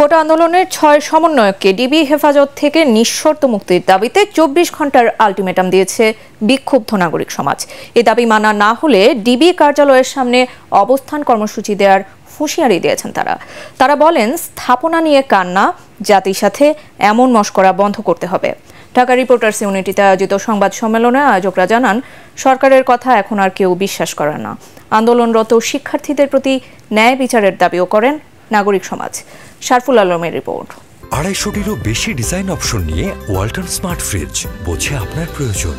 কোটা আন্দোলনের ছয় সমন্বয়ককে ডিবি হেফাজত থেকে নিঃশর্ত মুক্তির দাবিতে চব্বিশ ঘন্টার আলটিমেটাম দিয়েছে বিক্ষুব্ধ নাগরিক সমাজ এ দাবি মানা না হলে ডিবি কার্যালয়ের সামনে অবস্থান কর্মসূচি দেওয়ার হুঁশিয়ারি দিয়েছেন তারা তারা বলেন স্থাপনা নিয়ে কান্না জাতির সাথে এমন মস্করা বন্ধ করতে হবে ঢাকা রিপোর্টার্স ইউনিটিতে আয়োজিত সংবাদ সম্মেলনে আয়োজকরা জানান সরকারের কথা এখন আর কেউ বিশ্বাস করে না আন্দোলনরত শিক্ষার্থীদের প্রতি ন্যায় বিচারের দাবিও করেন নাগরিক সমাজ শারফুল আলমের রিপোর্ট আড়াইশোটিরও বেশি ডিজাইন অপশন নিয়ে ওয়াল্টন স্মার্ট ফ্রিজ বোঝে আপনার প্রয়োজন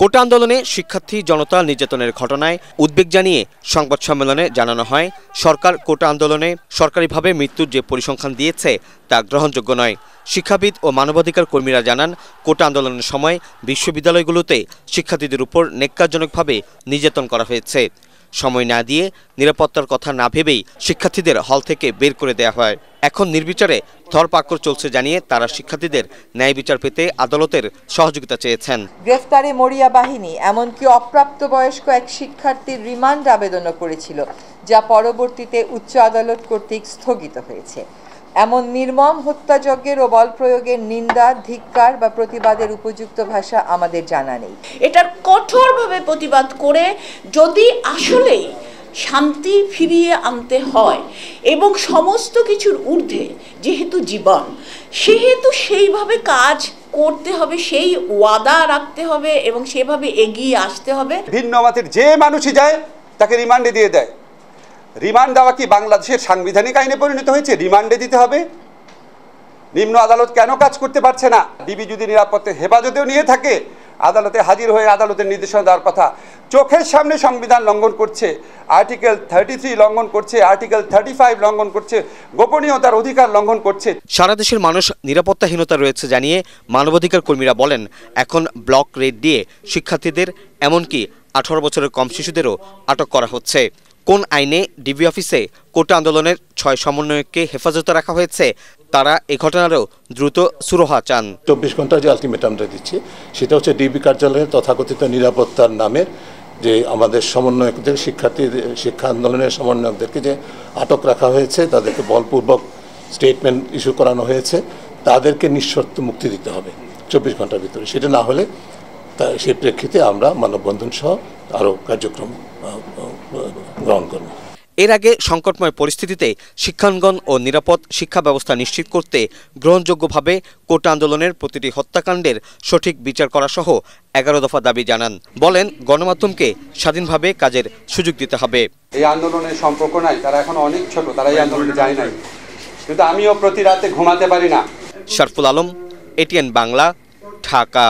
কোটা আন্দোলনে শিক্ষার্থী জনতা নির্যাতনের ঘটনায় উদ্বেগ জানিয়ে সংবাদ সম্মেলনে জানানো হয় সরকার কোটা আন্দোলনে সরকারিভাবে মৃত্যুর যে পরিসংখ্যান দিয়েছে তা গ্রহণযোগ্য নয় শিক্ষাবিদ ও মানবাধিকার কর্মীরা জানান কোটা আন্দোলনের সময় বিশ্ববিদ্যালয়গুলোতে শিক্ষার্থীদের উপর নেককারজনকভাবে নির্যাতন করা হয়েছে সময় না দিয়ে নিরাপত্তার কথা না ভেবেই শিক্ষার্থীদের হল থেকে বের করে দেয়া হয় এখন নির্বিচারে ধরপাকড় চলছে জানিয়ে তারা শিক্ষার্থীদের ন্যায় বিচার পেতে আদালতের সহযোগিতা চেয়েছেন গ্রেফতারে মরিয়া বাহিনী এমনকি অপ্রাপ্ত বয়স্ক এক শিক্ষার্থীর রিমান্ড আবেদনও করেছিল যা পরবর্তীতে উচ্চ আদালত কর্তৃক স্থগিত হয়েছে এমন নির্মম হত্যাযজ্ঞের ও বল প্রয়োগের নিন্দা ধিক্কার বা প্রতিবাদের উপযুক্ত ভাষা আমাদের জানা নেই এটার কঠোর কঠোরভাবে প্রতিবাদ করে যদি আসলেই শান্তি ফিরিয়ে আনতে হয় এবং সমস্ত কিছুর ঊর্ধ্বে যেহেতু জীবন সেহেতু সেইভাবে কাজ করতে হবে সেই ওয়াদা রাখতে হবে এবং সেভাবে এগিয়ে আসতে হবে ভিন্ন মতের যে মানুষই যায় তাকে রিমান্ডে দিয়ে দেয় রিমান্ড দেওয়া কি বাংলাদেশের সাংবিধানিক আইনে পরিণত হয়েছে রিমান্ডে দিতে হবে নিম্ন আদালত কেন কাজ করতে পারছে না ডিবি যদি নিরাপত্তা হেফাজতেও নিয়ে থাকে আদালতে হাজির হয়ে আদালতের নির্দেশনা দেওয়ার কথা চোখের সামনে সংবিধান লঙ্ঘন করছে আর্টিকেল থার্টি থ্রি লঙ্ঘন করছে আর্টিকেল থার্টি ফাইভ লঙ্ঘন করছে গোপনীয়তার অধিকার লঙ্ঘন করছে সারা দেশের মানুষ নিরাপত্তাহীনতা রয়েছে জানিয়ে মানবাধিকার কর্মীরা বলেন এখন ব্লক রেড দিয়ে শিক্ষার্থীদের এমনকি আঠারো বছরের কম শিশুদেরও আটক করা হচ্ছে কোন আইনে ডিবি অফিসে কোটা আন্দোলনের ছয় সমন্বয়ককে হেফাজতে রাখা হয়েছে তারা এ ঘটনারও দ্রুত সুরহা চান চব্বিশ ঘন্টা যে আলটিমেটামটা দিচ্ছে সেটা হচ্ছে ডিবি কার্যালয়ের তথাকথিত নিরাপত্তার নামে যে আমাদের সমন্বয়কদের শিক্ষার্থী শিক্ষা আন্দোলনের সমন্বয়কদেরকে যে আটক রাখা হয়েছে তাদেরকে বলপূর্বক স্টেটমেন্ট ইস্যু করানো হয়েছে তাদেরকে নিঃশর্ত মুক্তি দিতে হবে চব্বিশ ঘন্টার ভিতরে সেটা না হলে তা সেই প্রেক্ষিতে আমরা মানববন্ধন সহ আরও কার্যক্রম গ্রহণ করব এর আগে সংকটময় পরিস্থিতিতে শিক্ষাঙ্গন ও নিরাপদ শিক্ষা ব্যবস্থা নিশ্চিত করতে গ্রহণযোগ্যভাবে কোটা আন্দোলনের প্রতিটি হত্যাকাণ্ডের সঠিক বিচার করা সহ এগারো দফা দাবি জানান বলেন গণমাধ্যমকে স্বাধীনভাবে কাজের সুযোগ দিতে হবে এই আন্দোলনের সম্পর্ক নাই তারা এখন অনেক ছোট তারা এই আন্দোলনে যায় নাই কিন্তু আমিও প্রতি রাতে ঘুমাতে পারি না শরফুল আলম এটিএন বাংলা ঢাকা